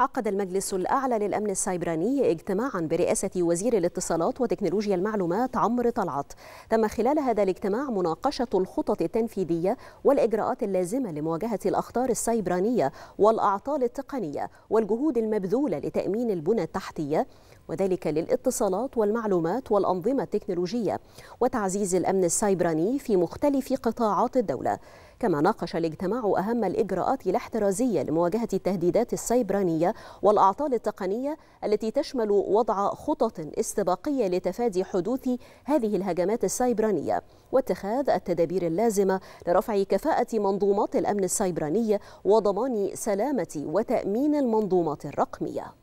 عقد المجلس الأعلى للأمن السيبراني اجتماعا برئاسة وزير الاتصالات وتكنولوجيا المعلومات عمرو طلعت تم خلال هذا الاجتماع مناقشة الخطط التنفيذية والإجراءات اللازمة لمواجهة الأخطار السيبرانية والأعطال التقنية والجهود المبذولة لتأمين البنى التحتية وذلك للاتصالات والمعلومات والأنظمة التكنولوجية وتعزيز الأمن السيبراني في مختلف قطاعات الدولة كما ناقش الاجتماع أهم الإجراءات الاحترازية لمواجهة التهديدات السيبرانية والأعطال التقنية التي تشمل وضع خطط استباقية لتفادي حدوث هذه الهجمات السيبرانية واتخاذ التدابير اللازمة لرفع كفاءة منظومات الأمن السيبرانية وضمان سلامة وتأمين المنظومات الرقمية